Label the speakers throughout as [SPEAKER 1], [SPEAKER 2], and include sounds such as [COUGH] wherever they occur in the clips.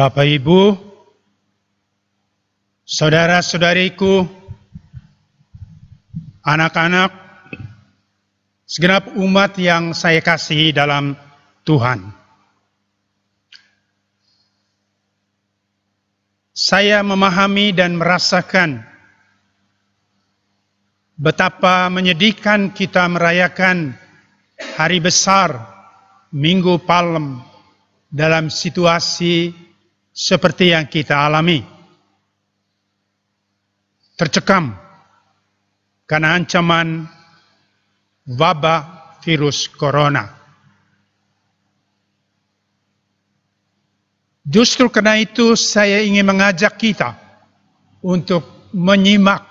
[SPEAKER 1] Bapak Ibu, saudara-saudariku, anak-anak, segenap umat yang saya kasihi dalam Tuhan. Saya memahami dan merasakan betapa menyedihkan kita merayakan hari besar Minggu Palem dalam situasi seperti yang kita alami. Tercekam karena ancaman wabah virus corona. Justru karena itu saya ingin mengajak kita untuk menyimak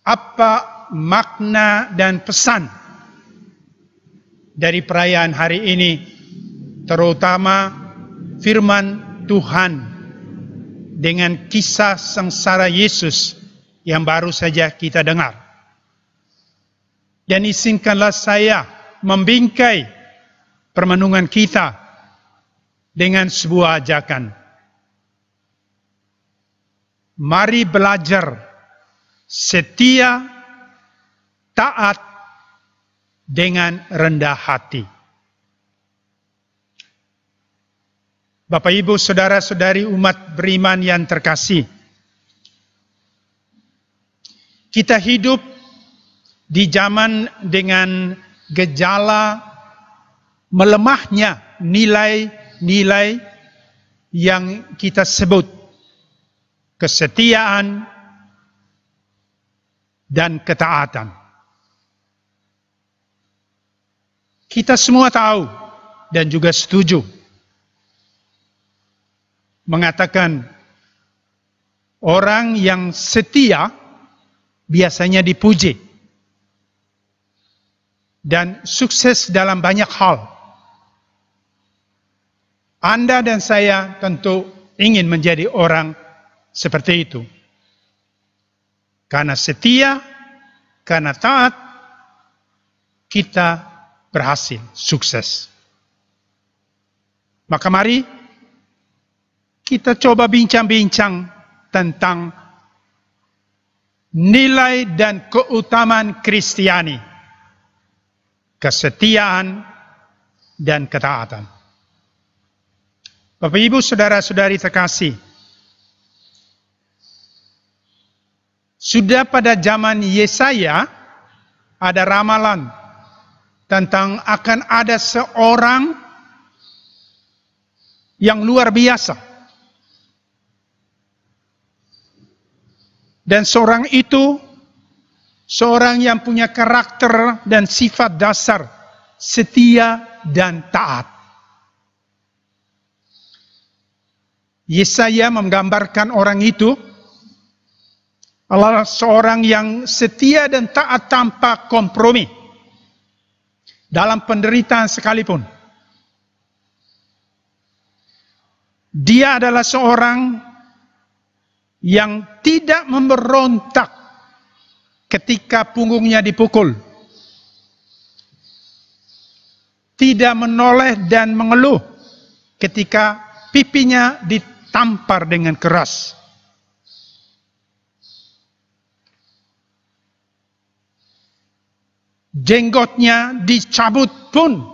[SPEAKER 1] apa makna dan pesan dari perayaan hari ini, terutama firman Tuhan dengan kisah sengsara Yesus yang baru saja kita dengar. Dan izinkanlah saya membingkai permenungan kita dengan sebuah ajakan. Mari belajar setia, taat dengan rendah hati. Bapak Ibu, saudara-saudari umat beriman yang terkasih. Kita hidup di zaman dengan gejala melemahnya nilai-nilai yang kita sebut kesetiaan dan ketaatan. Kita semua tahu dan juga setuju mengatakan orang yang setia biasanya dipuji dan sukses dalam banyak hal. Anda dan saya tentu ingin menjadi orang seperti itu. Karena setia, karena taat, kita berhasil, sukses. Maka mari kita coba bincang-bincang tentang nilai dan keutamaan Kristiani, kesetiaan dan ketaatan. Bapak Ibu, saudara-saudari terkasih, sudah pada zaman Yesaya ada ramalan tentang akan ada seorang yang luar biasa Dan seorang itu seorang yang punya karakter dan sifat dasar setia dan taat. Yesaya menggambarkan orang itu adalah seorang yang setia dan taat tanpa kompromi dalam penderitaan sekalipun. Dia adalah seorang yang tidak memberontak ketika punggungnya dipukul. Tidak menoleh dan mengeluh ketika pipinya ditampar dengan keras. Jenggotnya dicabut pun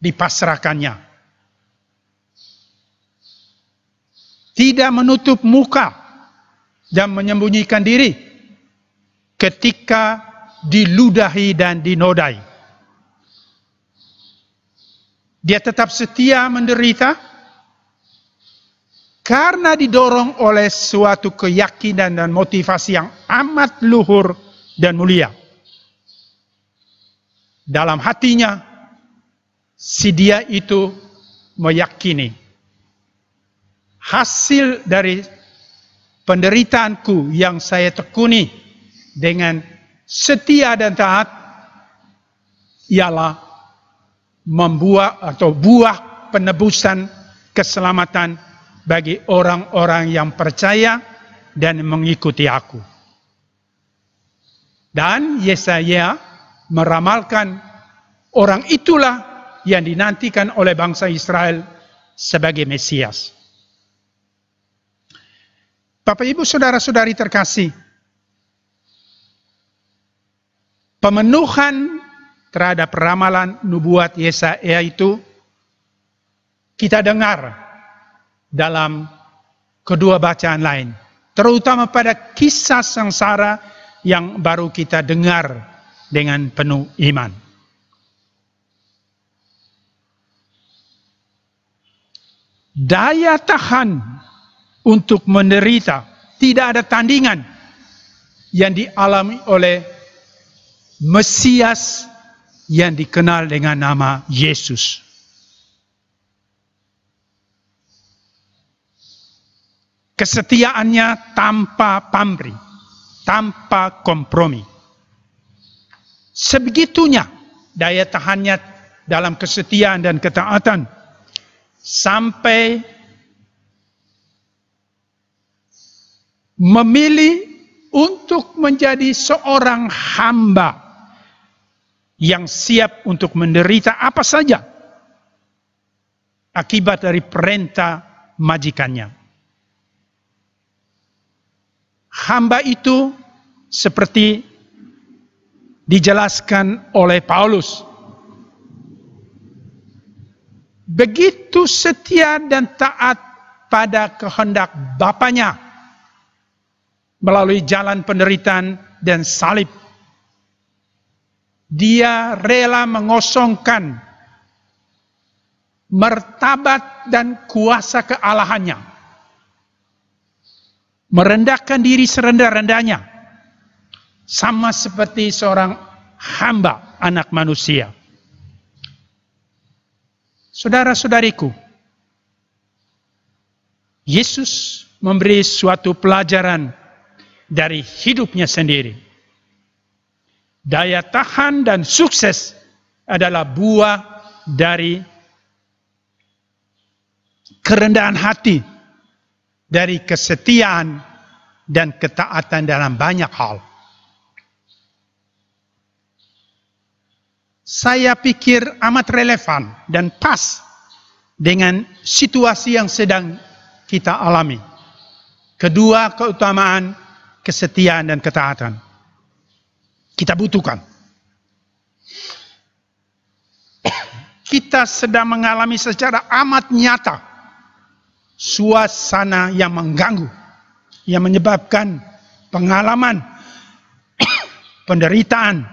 [SPEAKER 1] dipasrahkannya. tidak menutup muka dan menyembunyikan diri ketika diludahi dan dinodai. Dia tetap setia menderita karena didorong oleh suatu keyakinan dan motivasi yang amat luhur dan mulia. Dalam hatinya, si dia itu meyakini hasil dari penderitaanku yang saya tekuni dengan setia dan taat ialah membuat atau buah penebusan keselamatan bagi orang-orang yang percaya dan mengikuti aku. Dan Yesaya meramalkan orang itulah yang dinantikan oleh bangsa Israel sebagai Mesias. Bapak Ibu saudara-saudari terkasih, pemenuhan terhadap ramalan nubuat Yesaya itu kita dengar dalam kedua bacaan lain, terutama pada kisah sengsara yang baru kita dengar dengan penuh iman. Daya tahan untuk menderita. Tidak ada tandingan yang dialami oleh Mesias yang dikenal dengan nama Yesus. Kesetiaannya tanpa pamrih, tanpa kompromi. Sebegitunya daya tahannya dalam kesetiaan dan ketaatan sampai memilih untuk menjadi seorang hamba yang siap untuk menderita apa saja akibat dari perintah majikannya. Hamba itu seperti dijelaskan oleh Paulus. Begitu setia dan taat pada kehendak Bapaknya melalui jalan penderitaan dan salib. Dia rela mengosongkan martabat dan kuasa kealahannya. Merendahkan diri serendah-rendahnya. Sama seperti seorang hamba anak manusia. Saudara-saudariku, Yesus memberi suatu pelajaran dari hidupnya sendiri. Daya tahan dan sukses adalah buah dari kerendahan hati, dari kesetiaan dan ketaatan dalam banyak hal. Saya pikir amat relevan dan pas dengan situasi yang sedang kita alami. Kedua keutamaan kesetiaan dan ketaatan. Kita butuhkan. Kita sedang mengalami secara amat nyata suasana yang mengganggu, yang menyebabkan pengalaman [COUGHS] penderitaan,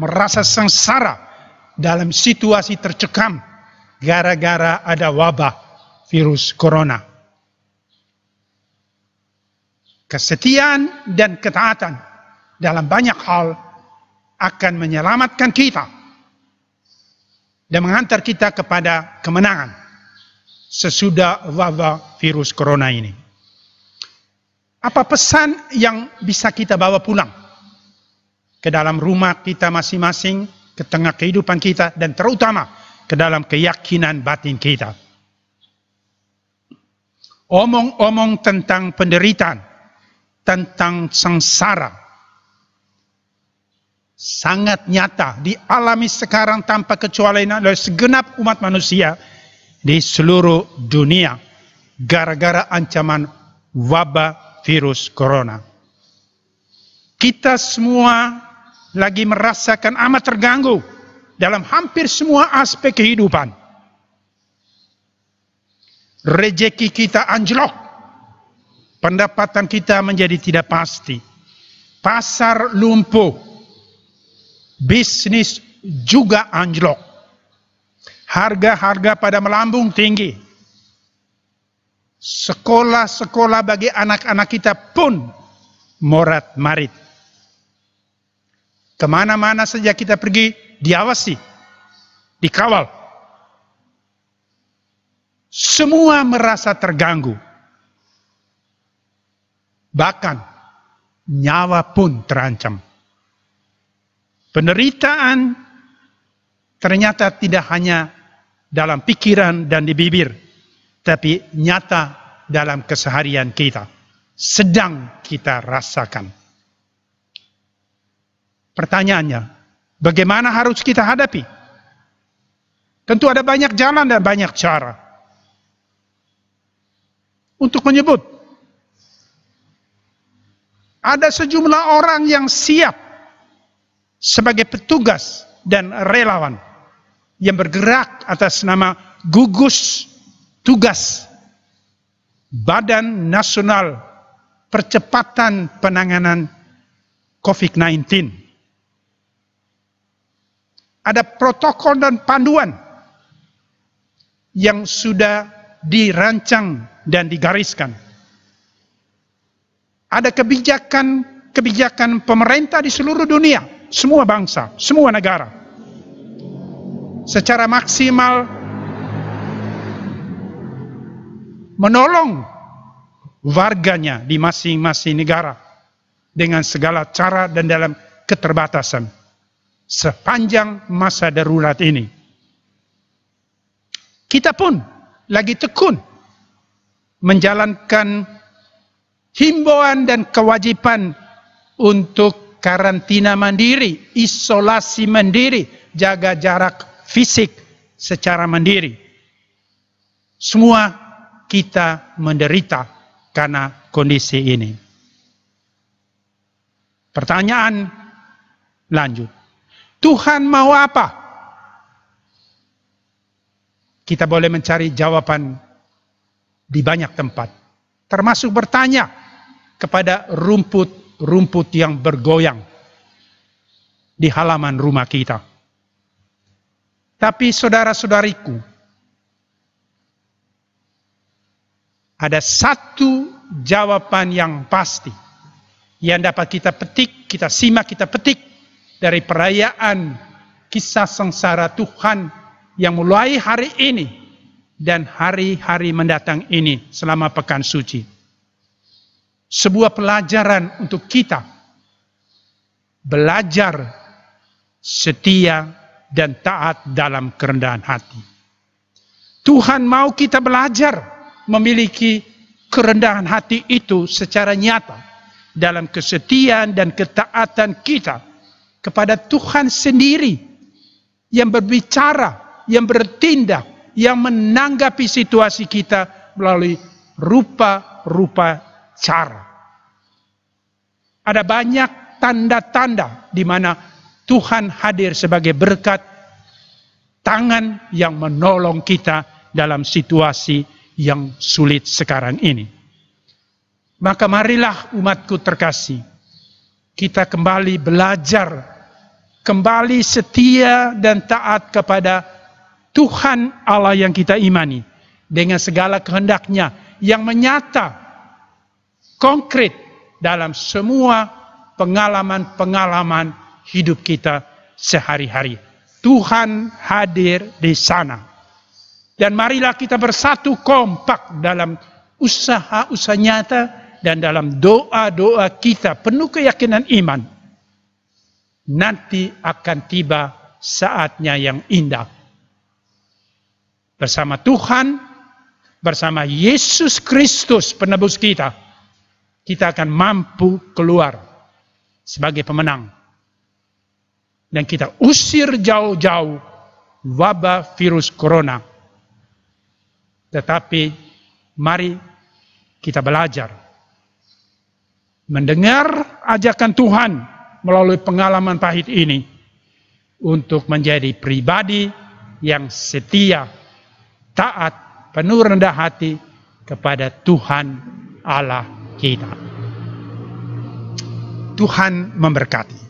[SPEAKER 1] merasa sengsara dalam situasi tercekam gara-gara ada wabah virus corona kesetiaan dan ketaatan dalam banyak hal akan menyelamatkan kita dan mengantar kita kepada kemenangan sesudah wabah virus corona ini. Apa pesan yang bisa kita bawa pulang ke dalam rumah kita masing-masing, ke tengah kehidupan kita dan terutama ke dalam keyakinan batin kita. Omong-omong tentang penderitaan tentang sengsara. Sangat nyata dialami sekarang tanpa kecuali oleh segenap umat manusia di seluruh dunia gara-gara ancaman wabah virus corona. Kita semua lagi merasakan amat terganggu dalam hampir semua aspek kehidupan. Rejeki kita anjlok pendapatan kita menjadi tidak pasti. Pasar lumpuh, bisnis juga anjlok. Harga-harga pada melambung tinggi. Sekolah-sekolah bagi anak-anak kita pun morat marit. Kemana-mana saja kita pergi, diawasi, dikawal. Semua merasa terganggu bahkan nyawa pun terancam. Penderitaan ternyata tidak hanya dalam pikiran dan di bibir, tapi nyata dalam keseharian kita, sedang kita rasakan. Pertanyaannya, bagaimana harus kita hadapi? Tentu ada banyak jalan dan banyak cara untuk menyebut ada sejumlah orang yang siap sebagai petugas dan relawan yang bergerak atas nama gugus tugas Badan Nasional Percepatan Penanganan COVID-19. Ada protokol dan panduan yang sudah dirancang dan digariskan ada kebijakan-kebijakan pemerintah di seluruh dunia, semua bangsa, semua negara. Secara maksimal menolong warganya di masing-masing negara dengan segala cara dan dalam keterbatasan sepanjang masa darurat ini. Kita pun lagi tekun menjalankan himbauan dan kewajiban untuk karantina mandiri, isolasi mandiri, jaga jarak fisik secara mandiri. Semua kita menderita karena kondisi ini. Pertanyaan lanjut. Tuhan mau apa? Kita boleh mencari jawaban di banyak tempat. Termasuk bertanya, kepada rumput-rumput yang bergoyang di halaman rumah kita. Tapi saudara-saudariku, ada satu jawaban yang pasti yang dapat kita petik, kita simak, kita petik dari perayaan kisah sengsara Tuhan yang mulai hari ini dan hari-hari mendatang ini selama pekan suci sebuah pelajaran untuk kita. Belajar setia dan taat dalam kerendahan hati. Tuhan mau kita belajar memiliki kerendahan hati itu secara nyata dalam kesetiaan dan ketaatan kita kepada Tuhan sendiri yang berbicara, yang bertindak, yang menanggapi situasi kita melalui rupa-rupa cara. Ada banyak tanda-tanda di mana Tuhan hadir sebagai berkat tangan yang menolong kita dalam situasi yang sulit sekarang ini. Maka marilah umatku terkasih, kita kembali belajar, kembali setia dan taat kepada Tuhan Allah yang kita imani dengan segala kehendaknya yang menyata konkret dalam semua pengalaman-pengalaman hidup kita sehari-hari. Tuhan hadir di sana. Dan marilah kita bersatu kompak dalam usaha-usaha nyata dan dalam doa-doa kita penuh keyakinan iman. Nanti akan tiba saatnya yang indah. Bersama Tuhan, bersama Yesus Kristus penebus kita kita akan mampu keluar sebagai pemenang. Dan kita usir jauh-jauh wabah virus corona. Tetapi mari kita belajar. Mendengar ajakan Tuhan melalui pengalaman pahit ini untuk menjadi pribadi yang setia, taat, penuh rendah hati kepada Tuhan Allah kita. Tuhan memberkati.